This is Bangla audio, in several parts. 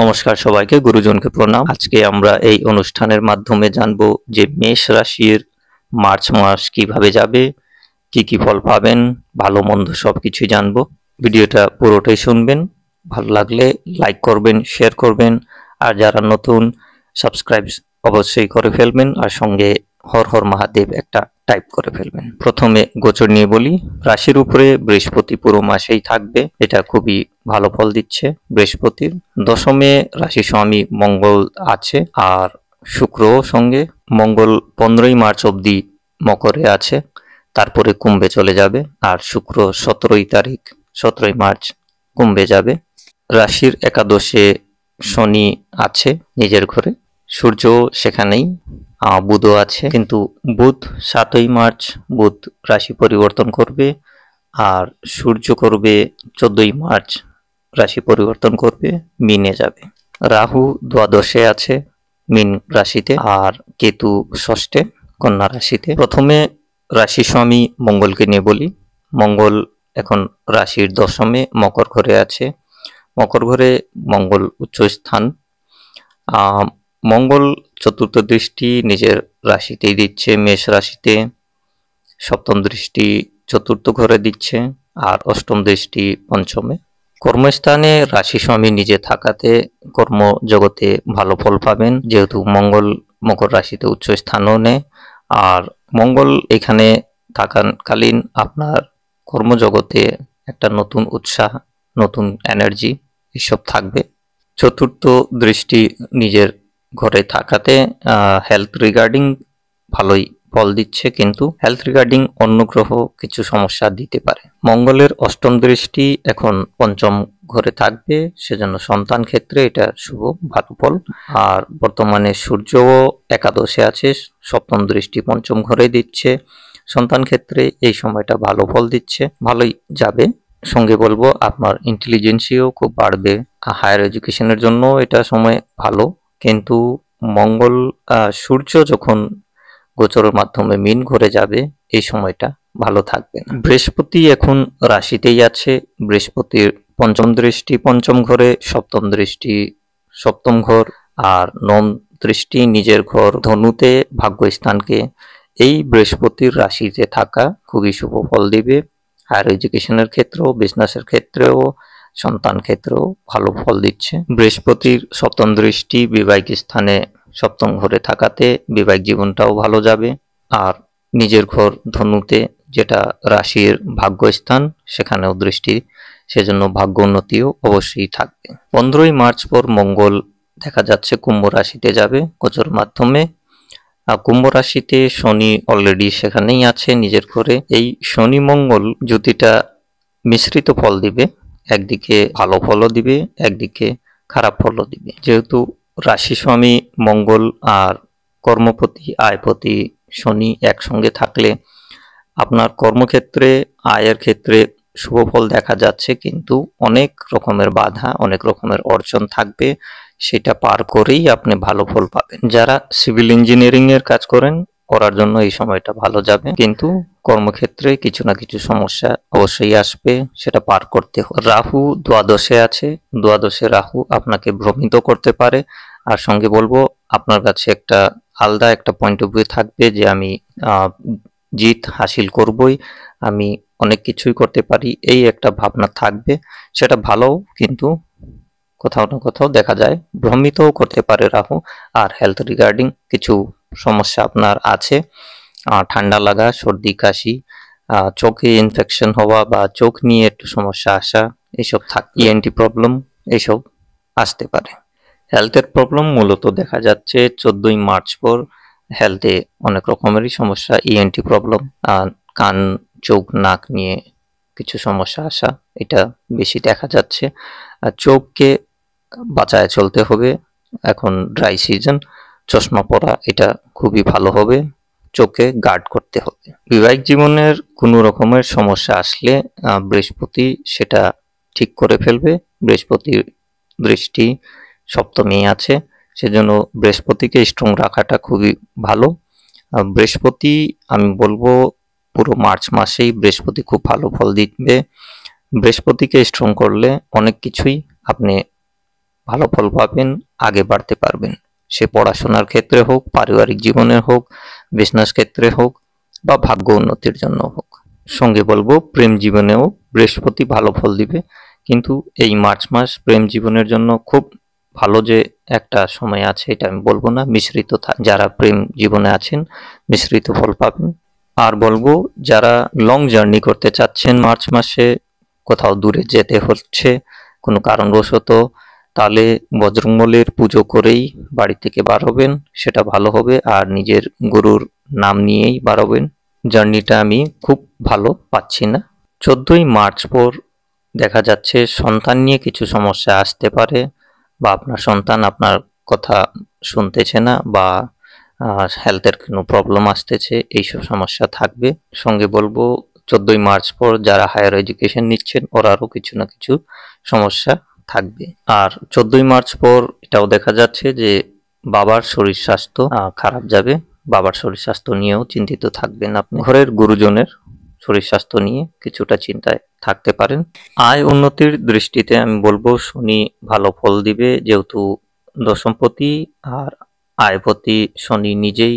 নমস্কার সবাইকে গুরুজনকে প্রণাম আজকে আমরা এই অনুষ্ঠানের মাধ্যমে জানব যে মেষ রাশির মার্চ মাস কিভাবে যাবে কি কি ফল পাবেন ভালো মন্দ সব কিছুই জানবো ভিডিওটা পুরোটাই শুনবেন ভালো লাগলে লাইক করবেন শেয়ার করবেন আর যারা নতুন সাবস্ক্রাইব অবশ্যই করে ফেলবেন আর সঙ্গে হর হর মহাদেব একটা টাইপ করে ফেলবেন প্রথমে গোচর নিয়ে বলি রাশির উপরে বৃহস্পতি পুরো মাসেই থাকবে এটা খুবই ভালো ফল দিচ্ছে বৃহস্পতির দশমে রাশি স্বামী মঙ্গল আছে আর শুক্র সঙ্গে মঙ্গল পনেরোই মার্চ অবধি মকরে আছে তারপরে কুম্ভে চলে যাবে আর শুক্র সতেরোই তারিখ সতেরোই মার্চ কুম্ভে যাবে রাশির একাদশে শনি আছে নিজের ঘরে সূর্য সেখানেই বুধও আছে কিন্তু বুধ সাতই মার্চ বুধ রাশি পরিবর্তন করবে আর সূর্য করবে চোদ্দই মার্চ রাশি পরিবর্তন করবে মিনে যাবে রাহু দ্বাদশে আছে মিন রাশিতে আর কেতু ষষ্ঠে কন্যা রাশিতে প্রথমে রাশি স্বামী মঙ্গলকে নিয়ে বলি মঙ্গল এখন রাশির দশমে মকর ঘরে আছে মকর ঘরে মঙ্গল উচ্চ স্থান মঙ্গল চতুর্থ দৃষ্টি নিজের রাশিতেই দিচ্ছে মেষ রাশিতে সপ্তম দৃষ্টি চতুর্থ ঘরে দিচ্ছে আর অষ্টম দৃষ্টি পঞ্চমে কর্মস্থানে রাশি স্বামী নিজে থাকাতে কর্ম জগতে ভালো ফল পাবেন যেহেতু মঙ্গল মকর রাশিতে উচ্চ স্থানও নেয় আর মঙ্গল এখানে থাকাকালীন আপনার কর্মজগতে একটা নতুন উৎসাহ নতুন এনার্জি এসব থাকবে চতুর্থ দৃষ্টি নিজের ঘরে থাকাতে হেলথ রিগার্ডিং ভালোই ফল দিচ্ছে কিন্তু হেলথ রিগার্ডিং অন্য গ্রহ কিছু সমস্যা দিতে পারে মঙ্গলের অষ্টম দৃষ্টি এখন পঞ্চম ঘরে থাকবে সেজন্য সন্তান ক্ষেত্রে এটা শুভ ভালো ফল আর বর্তমানে সূর্যও একাদশে আছে সপ্তম দৃষ্টি পঞ্চম ঘরে দিচ্ছে সন্তান ক্ষেত্রে এই সময়টা ভালো ফল দিচ্ছে ভালোই যাবে সঙ্গে বলবো আপনার ইন্টেলিজেন্সিও খুব বাড়বে হায়ার এডুকেশনের জন্য এটা সময় ভালো কিন্তু মঙ্গল সূর্য যখন গোচরের মাধ্যমে মিন ঘরে যাবে এই সময়টা ভালো থাকবে না বৃহস্পতি এখন রাশিতেই আছে বৃহস্পতির পঞ্চম দৃষ্টি পঞ্চম ঘরে সপ্তম দৃষ্টি সপ্তম ঘর আর নম দৃষ্টি নিজের ঘর ধনুতে ভাগ্যস্থানকে এই বৃহস্পতির রাশিতে থাকা খুবই শুভ ফল দিবে হায়ার এডুকেশনের ক্ষেত্রেও বিজনেসের ক্ষেত্রেও সন্তান ক্ষেত্রেও ভালো ফল দিচ্ছে বৃহস্পতির সপ্তম দৃষ্টি বিবাহিক স্থানে সপ্তম ঘরে থাকাতে বিবাহিক জীবনটাও ভালো যাবে আর নিজের ঘর ধনুতে যেটা রাশির ভাগ্যস্থান সেখানেও দৃষ্টি সেজন্য ভাগ্য উন্নতিও অবশ্যই থাকবে পনেরোই মার্চ পর মঙ্গল দেখা যাচ্ছে কুম্ভ রাশিতে যাবে গোচর মাধ্যমে আর কুম্ভ রাশিতে শনি অলরেডি সেখানেই আছে নিজের ঘরে এই শনি মঙ্গল জ্যোতিটা মিশ্রিত ফল দিবে একদিকে ভালো ফলও দিবে একদিকে খারাপ ফলও দিবে যেহেতু রাশি স্বামী মঙ্গল আর কর্মপতি আয়পতি শনি একসঙ্গে থাকলে আপনার কর্মক্ষেত্রে আয়ের ক্ষেত্রে শুভ ফল দেখা যাচ্ছে কিন্তু অনেক রকমের বাধা অনেক রকমের অর্জন থাকবে সেটা পার করেই আপনি ভালো ফল পাবেন যারা সিভিল ইঞ্জিনিয়ারিংয়ের কাজ করেন করার জন্য এই সময়টা ভালো যাবে কিন্তু কর্মক্ষেত্রে কিছু না কিছু সমস্যা অবশ্যই আসবে সেটা পার করতে হবে রাহু দ্বাদশে আছে দ্বাদশে রাহু আপনাকে ভ্রমিত করতে পারে আর সঙ্গে বলবো আপনার কাছে একটা আলাদা একটা পয়েন্ট অফ ভিউ থাকবে যে আমি জিত হাসিল করবই আমি অনেক কিছুই করতে পারি এই একটা ভাবনা থাকবে সেটা ভালো কিন্তু কোথাও না কোথাও দেখা যায় ভ্রমিতও করতে পারে রাহু আর হেলথ রিগার্ডিং কিছু সমস্যা আপনার আছে ঠান্ডা লাগা সর্দি কাশি চোখে ইনফেকশন হওয়া বা চোখ নিয়ে একটু সমস্যা আসা এসব থাক ইএনটি e প্রবলেম এসব আসতে পারে হেলথের প্রবলেম মূলত দেখা যাচ্ছে চোদ্দই মার্চ পর হেলথে অনেক রকমেরই সমস্যা ইএনটি e প্রবলেম কান চোখ নাক নিয়ে কিছু সমস্যা আসা এটা বেশি দেখা যাচ্ছে আর চোখকে বাঁচায় চলতে হবে এখন ড্রাই সিজন চশমা পরা এটা খুবই ভালো হবে চোখে গার্ড করতে হবে বিবাহিক জীবনের কোনো রকমের সমস্যা আসলে বৃহস্পতি সেটা ঠিক করে ফেলবে বৃহস্পতির দৃষ্টি সপ্তমী আছে সেজন্য বৃহস্পতিকে স্ট্রং রাখাটা খুবই ভালো বৃহস্পতি আমি বলবো পুরো মার্চ মাসেই বৃহস্পতি খুব ভালো ফল দিবে বৃহস্পতিকে স্ট্রং করলে অনেক কিছুই আপনি ভালো ফল পাবেন আগে বাড়তে পারবেন সে পড়াশোনার ক্ষেত্রে হোক পারিবারিক জীবনের হোক বিজনেস ক্ষেত্রে হোক বা ভাগ্য উন্নতির জন্য হোক সঙ্গে বলবো প্রেম জীবনেও বৃহস্পতি ভালো ফল দিবে কিন্তু এই মার্চ মাস প্রেম জীবনের জন্য খুব ভালো যে একটা সময় আছে এটা আমি বলবো না মিশ্রিত যারা প্রেম জীবনে আছেন মিশ্রিত ফল পাবেন আর বলবো যারা লং জার্নি করতে চাচ্ছেন মার্চ মাসে কোথাও দূরে যেতে হচ্ছে কোনো কারণবশত তালে বজরঙ্গলের পুজো করেই বাড়ি থেকে বার হবেন সেটা ভালো হবে আর নিজের গুরুর নাম নিয়েই বার হবেন জার্নিটা আমি খুব ভালো পাচ্ছি না চোদ্দোই মার্চ পর দেখা যাচ্ছে সন্তান নিয়ে কিছু সমস্যা আসতে পারে বা আপনার সন্তান আপনার কথা শুনতেছে না বা হেলথের কোনো প্রবলেম আসতেছে এইসব সমস্যা থাকবে সঙ্গে বলবো চোদ্দোই মার্চ পর যারা হায়ার এডুকেশন নিচ্ছেন ওরারও কিছু না কিছু সমস্যা থাকবে আর চোদ্দই মার্চ পর এটাও দেখা যাচ্ছে যে বাবার শরীর স্বাস্থ্য খারাপ যাবে বাবার শরীর স্বাস্থ্য নিয়েও চিন্তিত থাকবেন আপনি ঘরের গুরুজনের শরীর স্বাস্থ্য নিয়ে কিছুটা চিন্তায় থাকতে পারেন আয় উন্নতির দৃষ্টিতে আমি বলবো শনি ভালো ফল দিবে যেহেতু দশমপতি আর আয়পতি শনি নিজেই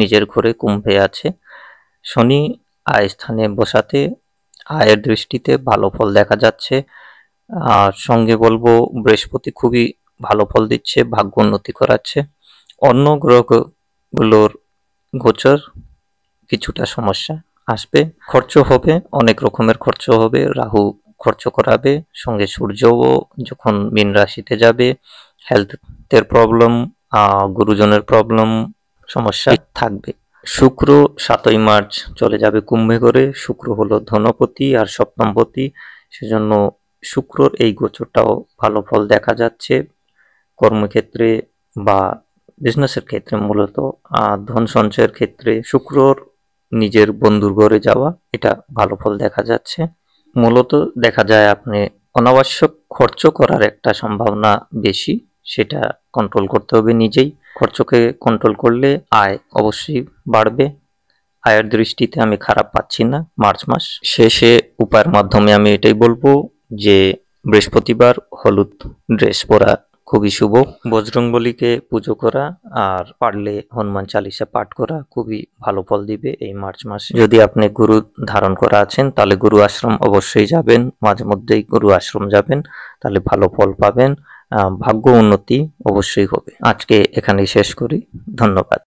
নিজের ঘরে কুম্ভে আছে শনি আয় স্থানে বসাতে আয়ের দৃষ্টিতে ভালো ফল দেখা যাচ্ছে আর সঙ্গে বলবো বৃহস্পতি খুবই ভালো ফল দিচ্ছে ভাগ্য উন্নতি করাচ্ছে অন্য গ্রহগুলোর গোচর কিছুটা সমস্যা আসবে খরচ হবে অনেক রকমের খরচ হবে রাহু খরচ করাবে সঙ্গে সূর্যও যখন মিন রাশিতে যাবে হেলথের প্রবলেম গুরুজনের প্রবলেম সমস্যা থাকবে শুক্র সাতই মার্চ চলে যাবে কুম্ভে করে শুক্র হলো ধনপতি আর সপ্তমপতি সেজন্য শুক্রর এই গোচরটাও ভালো ফল দেখা যাচ্ছে কর্মক্ষেত্রে বা বিজনেসের ক্ষেত্রে মূলত ধন সঞ্চয়ের ক্ষেত্রে শুক্রর নিজের বন্ধুর ঘরে যাওয়া এটা ভালো ফল দেখা যাচ্ছে মূলত দেখা যায় আপনি অনাবশ্যক খরচ করার একটা সম্ভাবনা বেশি সেটা কন্ট্রোল করতে হবে নিজেই খরচকে কন্ট্রোল করলে আয় অবশ্যই বাড়বে আয়ের দৃষ্টিতে আমি খারাপ পাচ্ছি না মার্চ মাস শেষে উপায়ের মাধ্যমে আমি এটাই বলবো যে বৃহস্পতিবার হলুদ ড্রেস পরা খুবই শুভ বজরংবলীকে পুজো করা আর পারলে হনুমান চালিসা পাঠ করা খুবই ভালো ফল দিবে এই মার্চ মাসে যদি আপনি গুরু ধারণ করা আছেন তাহলে গুরু আশ্রম অবশ্যই যাবেন মাঝে মধ্যেই গুরু আশ্রম যাবেন তাহলে ভালো ফল পাবেন ভাগ্য উন্নতি অবশ্যই হবে আজকে এখানেই শেষ করি ধন্যবাদ